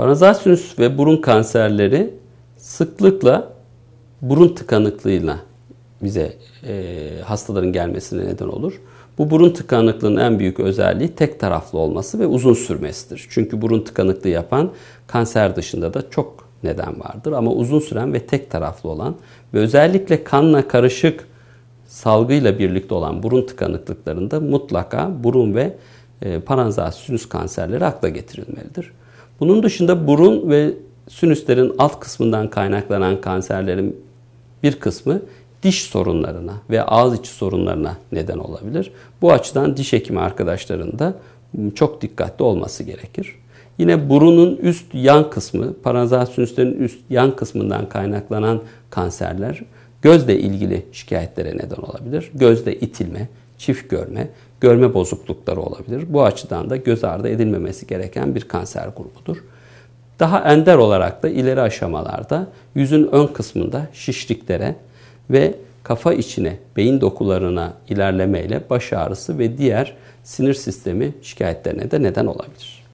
Parazasünüs ve burun kanserleri sıklıkla burun tıkanıklığıyla bize e, hastaların gelmesine neden olur. Bu burun tıkanıklığının en büyük özelliği tek taraflı olması ve uzun sürmesidir. Çünkü burun tıkanıklığı yapan kanser dışında da çok neden vardır. Ama uzun süren ve tek taraflı olan ve özellikle kanla karışık salgıyla birlikte olan burun tıkanıklıklarında mutlaka burun ve e, paranzas sinüs kanserleri akla getirilmelidir. Bunun dışında burun ve sinüslerin alt kısmından kaynaklanan kanserlerin bir kısmı diş sorunlarına ve ağız içi sorunlarına neden olabilir. Bu açıdan diş hekimi arkadaşların da çok dikkatli olması gerekir. Yine burunun üst yan kısmı, paranazal sinüslerin üst yan kısmından kaynaklanan kanserler gözle ilgili şikayetlere neden olabilir. Gözde itilme, çift görme, görme bozuklukları olabilir. Bu açıdan da göz ardı edilmemesi gereken bir kanser grubudur. Daha ender olarak da ileri aşamalarda yüzün ön kısmında şişliklere ve kafa içine, beyin dokularına ilerlemeyle baş ağrısı ve diğer sinir sistemi şikayetlerine de neden olabilir.